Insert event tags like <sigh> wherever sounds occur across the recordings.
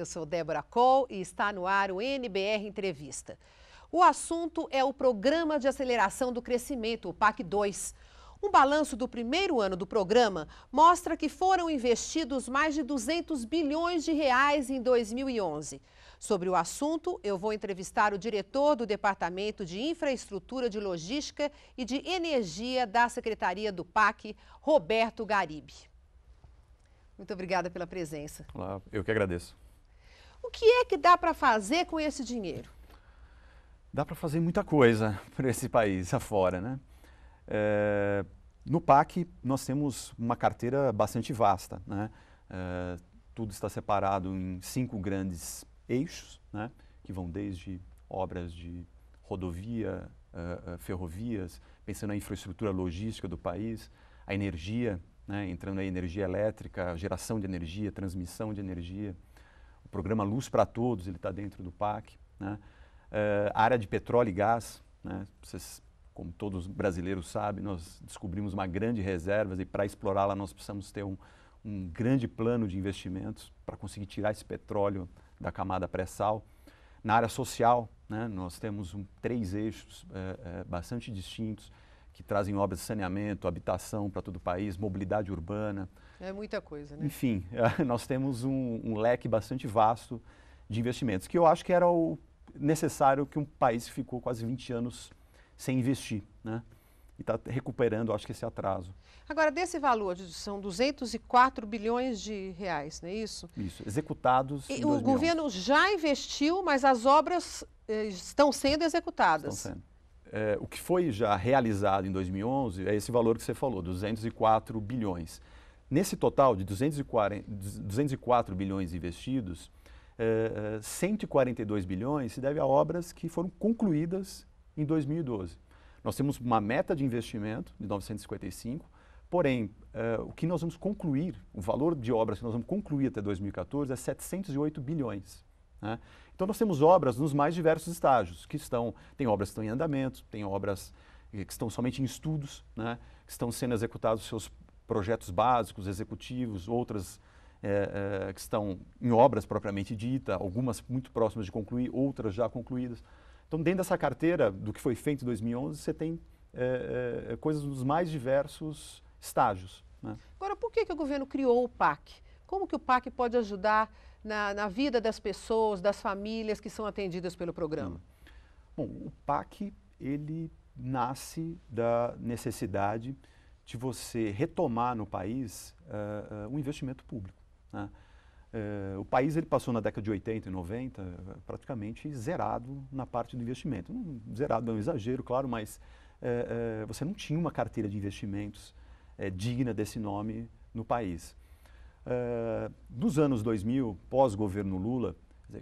Eu sou Débora Cole e está no ar o NBR Entrevista. O assunto é o Programa de Aceleração do Crescimento, o PAC 2. Um balanço do primeiro ano do programa mostra que foram investidos mais de 200 bilhões de reais em 2011. Sobre o assunto, eu vou entrevistar o diretor do Departamento de Infraestrutura de Logística e de Energia da Secretaria do PAC, Roberto Garibe. Muito obrigada pela presença. Olá, eu que agradeço. O que é que dá para fazer com esse dinheiro? Dá para fazer muita coisa <laughs> para esse país afora, né? É, no PAC, nós temos uma carteira bastante vasta, né? É, tudo está separado em cinco grandes eixos, né? Que vão desde obras de rodovia, uh, uh, ferrovias, pensando na infraestrutura logística do país, a energia, né? entrando aí energia elétrica, geração de energia, transmissão de energia, o programa Luz para Todos, ele está dentro do PAC. Né? Uh, a área de petróleo e gás, né? Vocês, como todos os brasileiros sabem, nós descobrimos uma grande reserva e para explorá-la nós precisamos ter um, um grande plano de investimentos para conseguir tirar esse petróleo da camada pré-sal. Na área social, né? nós temos um, três eixos é, é, bastante distintos que trazem obras de saneamento, habitação para todo o país, mobilidade urbana, é muita coisa, né? Enfim, <laughs> nós temos um, um leque bastante vasto de investimentos, que eu acho que era o necessário que um país ficou quase 20 anos sem investir, né? E está recuperando, acho que, esse atraso. Agora, desse valor, são 204 bilhões de reais, não é isso? Isso, executados. E o governo já investiu, mas as obras eh, estão sendo executadas. Estão sendo. É, o que foi já realizado em 2011 é esse valor que você falou, 204 bilhões. Nesse total de 240, 204 bilhões investidos, eh, 142 eh, bilhões se deve a obras que foram concluídas em 2012. Nós temos uma meta de investimento de 955, porém, eh, o que nós vamos concluir, o valor de obras que nós vamos concluir até 2014 é 708 bilhões. Né? Então nós temos obras nos mais diversos estágios, que estão, tem obras que estão em andamento, tem obras eh, que estão somente em estudos, né? que estão sendo executados seus projetos básicos, executivos, outras é, é, que estão em obras propriamente dita, algumas muito próximas de concluir, outras já concluídas. Então, dentro dessa carteira do que foi feito em 2011, você tem é, coisas dos mais diversos estágios. Né? Agora, por que, que o governo criou o PAC? Como que o PAC pode ajudar na, na vida das pessoas, das famílias que são atendidas pelo programa? Hum. Bom, o PAC, ele nasce da necessidade de você retomar no país uh, uh, um investimento público. Né? Uh, o país ele passou na década de 80 e 90 praticamente zerado na parte do investimento. zerado é um exagero, claro, mas você não tinha uma carteira de investimentos digna desse nome no país. dos anos 2000, pós-governo Lula,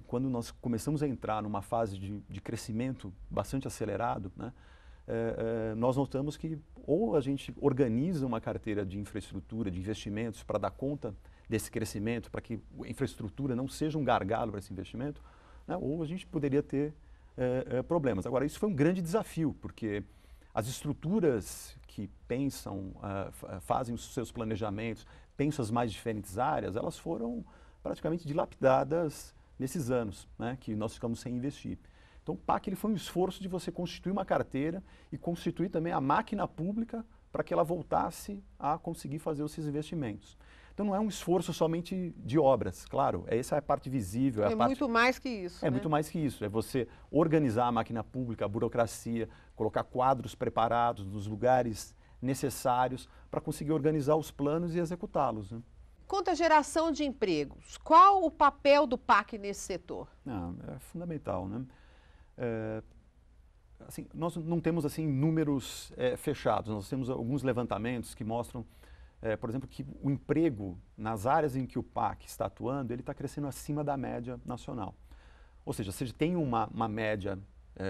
quando nós começamos a entrar numa fase de, de crescimento bastante acelerado, né, eh, eh, nós notamos que ou a gente organiza uma carteira de infraestrutura, de investimentos para dar conta desse crescimento, para que a infraestrutura não seja um gargalo para esse investimento, né, ou a gente poderia ter é, problemas. Agora, isso foi um grande desafio, porque as estruturas que pensam, uh, fazem os seus planejamentos, pensam as mais diferentes áreas, elas foram praticamente dilapidadas nesses anos, né, que nós ficamos sem investir. Então o PAC ele foi um esforço de você constituir uma carteira e constituir também a máquina pública para que ela voltasse a conseguir fazer esses investimentos. Então não é um esforço somente de obras, claro, é, essa é a parte visível. É, é parte... muito mais que isso. É né? muito mais que isso. É você organizar a máquina pública, a burocracia, colocar quadros preparados nos lugares necessários para conseguir organizar os planos e executá-los. Né? Quanto à geração de empregos, qual o papel do PAC nesse setor? Ah, é fundamental. Né? Eh, assim, nós não temos assim números é, fechados, nós temos alguns levantamentos que mostram, é, por exemplo, que o emprego nas áreas em que o PAC está atuando, ele está crescendo acima da média nacional. Ou seja, você tem uma, uma média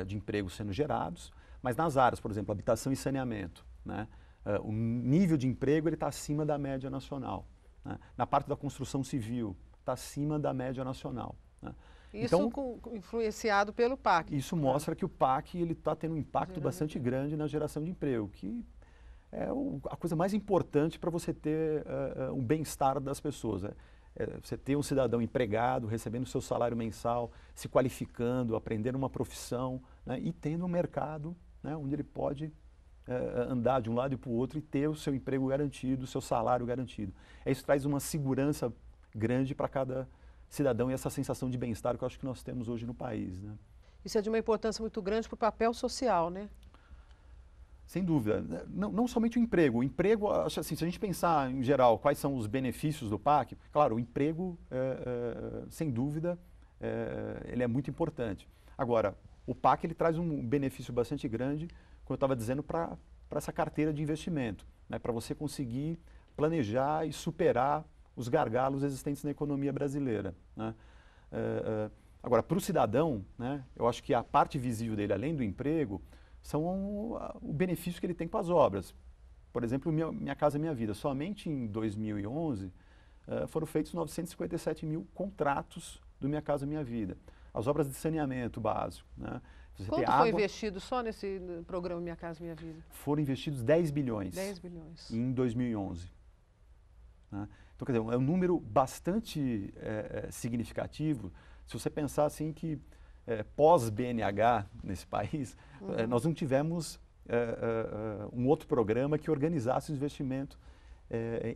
de empregos sendo gerados, mas nas áreas, por exemplo, habitação e saneamento, né, o nível de emprego está acima da média nacional. Né? Na parte da construção civil, está acima da média nacional. Né? Então, isso então, com, influenciado pelo PAC. Isso mostra que o PAC está tendo um impacto Geralmente. bastante grande na geração de emprego, que é o, a coisa mais importante para você ter uh, um bem-estar das pessoas. Né? É, você ter um cidadão empregado, recebendo seu salário mensal, se qualificando, aprendendo uma profissão né? e tendo um mercado né? onde ele pode uh, andar de um lado e para o outro e ter o seu emprego garantido, o seu salário garantido. Isso traz uma segurança grande para cada cidadão e essa sensação de bem-estar que eu acho que nós temos hoje no país. Né? Isso é de uma importância muito grande para o papel social, né? Sem dúvida. Não, não somente o emprego. O emprego, assim, se a gente pensar em geral quais são os benefícios do PAC, claro, o emprego, é, é, sem dúvida, é, ele é muito importante. Agora, o PAC ele traz um benefício bastante grande, como eu estava dizendo, para essa carteira de investimento, né? para você conseguir planejar e superar os gargalos existentes na economia brasileira. Né? É, é, agora, para o cidadão, né, eu acho que a parte visível dele, além do emprego, são o, o benefício que ele tem com as obras. Por exemplo, minha, minha Casa Minha Vida. Somente em 2011 uh, é, foram feitos 957 mil contratos do Minha Casa Minha Vida. As obras de saneamento básico. Né? Você Quanto foi investido só nesse programa Minha Casa Minha Vida? Foram investidos 10 bilhões. 10 bilhões. Em 2011. Né? Então, quer dizer, é um número bastante é, é significativo. Se você pensar assim que é, pós-BNH nesse país, uhum. é, nós não tivemos é, é, um outro programa que organizasse o investimento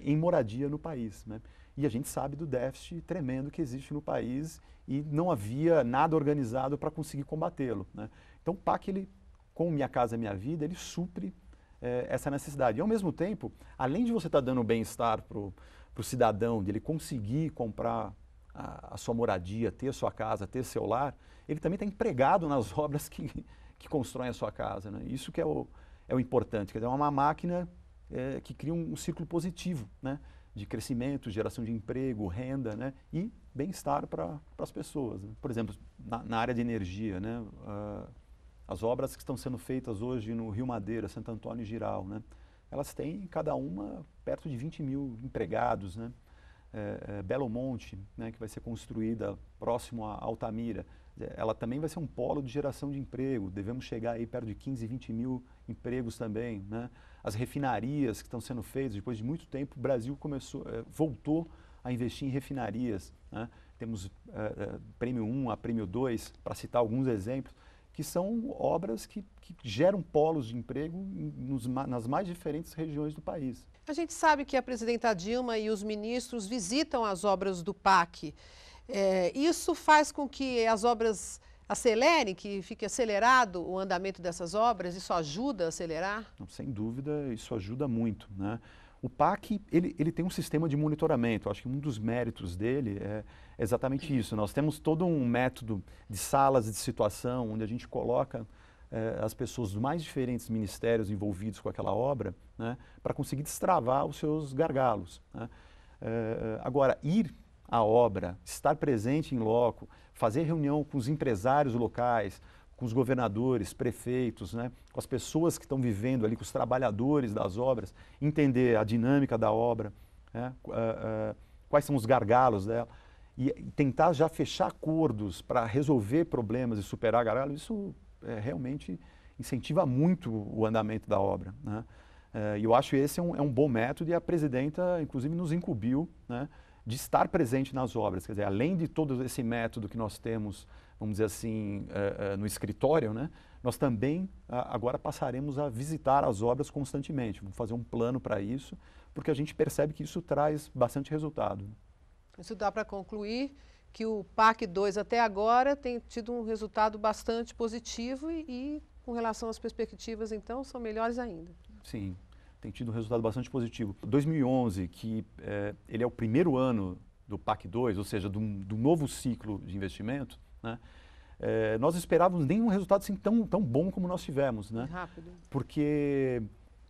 em moradia no país. Né? E a gente sabe do déficit tremendo que existe no país e não havia nada organizado para conseguir combatê-lo. Né? Então, o PAC, ele, com Minha Casa Minha Vida, ele supre essa necessidade. E, ao mesmo tempo, além de você estar tá dando bem-estar para para o cidadão, de ele conseguir comprar a, a, sua moradia, ter sua casa, ter seu lar, ele também está empregado nas <laughs> obras que, que constroem a sua casa. Né? Isso que é o, é o importante, quer dizer, é uma máquina é, que cria um, um ciclo positivo né? de crescimento, geração de emprego, renda né? e bem-estar para as pessoas. Né? Por exemplo, na, na, área de energia, né? Uh, as obras que estão sendo feitas hoje no Rio Madeira, Santo Antônio e Giral, né? elas têm cada uma perto de 20 mil empregados, né? É, é, Belo Monte, né, que vai ser construída próximo a Altamira, é, ela também vai ser um polo de geração de emprego. Devemos chegar aí perto de 15, 20 mil empregos também. Né? As refinarias que estão sendo feitas, depois de muito tempo, o Brasil começou, é, voltou a investir em refinarias. Né? Temos é, é, Prêmio 1, a Prêmio 2, para citar alguns exemplos que são obras que, que geram polos de emprego nos, nas mais diferentes regiões do país. A gente sabe que a presidenta Dilma e os ministros visitam as obras do PAC. É, isso faz com que as obras acelerem, que fique acelerado o andamento dessas obras? Isso ajuda a acelerar? sem dúvida, isso ajuda muito. Né? O PAC ele, ele tem um sistema de monitoramento. acho que um dos méritos dele é exatamente isso. Nós temos todo um método de salas de situação onde a gente coloca eh, as pessoas dos mais diferentes ministérios envolvidos com aquela obra né, para conseguir destravar os seus gargalos. Né. Eh, agora, ir à obra, estar presente em loco, fazer reunião com os empresários locais, com os governadores, prefeitos, né, com as pessoas que estão vivendo ali, com os trabalhadores das obras, entender a dinâmica da obra, né, uh, uh, quais são os gargalos dela, e, tentar já fechar acordos para resolver problemas e superar gargalos, isso é, realmente incentiva muito o andamento da obra. Né? E eu acho que esse é um, é um, bom método e a presidenta, inclusive, nos incumbiu né, de estar presente nas obras. Quer dizer, além de todo esse método que nós temos vamos dizer assim, eh, eh, no escritório, né? nós também agora passaremos a visitar as obras constantemente. Vamos fazer um plano para isso, porque a gente percebe que isso traz bastante resultado. Isso dá para concluir que o PAC 2 até agora tem tido um resultado bastante positivo e, e com relação às perspectivas, então, são melhores ainda. Sim, tem tido um resultado bastante positivo. 2011, que é, ele é o primeiro ano do PAC 2, ou seja, do, do novo ciclo de investimento, né? É, nós esperávamos nenhum resultado assim tão, tão bom como nós tivemos, né? Rápido. Porque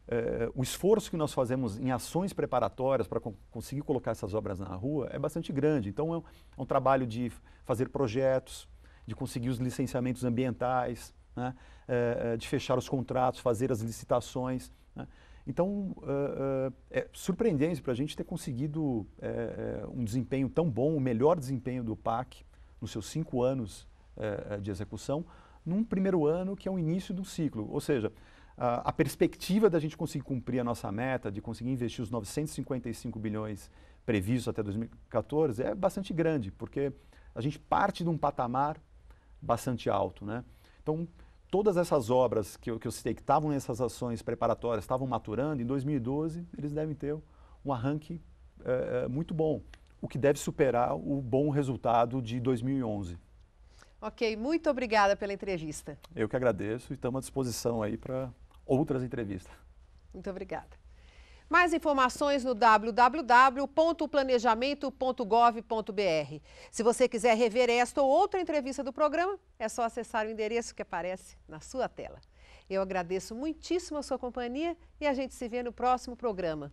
é, o esforço que nós fazemos em ações preparatórias para co conseguir colocar essas obras na rua é bastante grande. Então é um, é um trabalho de fazer projetos, de conseguir os licenciamentos ambientais, né? Eh, de fechar os contratos, fazer as licitações. Né? Então, é surpreendente para a gente ter conseguido um desempenho tão bom, o melhor desempenho do PAC, nos seus cinco anos eh, eh, de execução, num primeiro ano que é o início de um ciclo. Ou seja, a, a perspectiva da gente conseguir cumprir a nossa meta, de conseguir investir os 955 bilhões previstos até 2014, é bastante grande, porque a gente parte de um patamar bastante alto. Né? Então, todas essas obras que eu, que eu citei, que estavam nessas ações preparatórias, estavam maturando, em 2012 eles devem ter um arranque é, muito bom o que deve superar o bom resultado de 2011. Ok, muito obrigada pela entrevista. Eu que agradeço e estamos à disposição aí para outras entrevistas. Muito obrigada. Mais informações no www.planejamento.gov.br. Se você quiser rever esta ou outra entrevista do programa, é só acessar o endereço que aparece na sua tela. Eu agradeço muitíssimo a sua companhia e a gente se vê no próximo programa.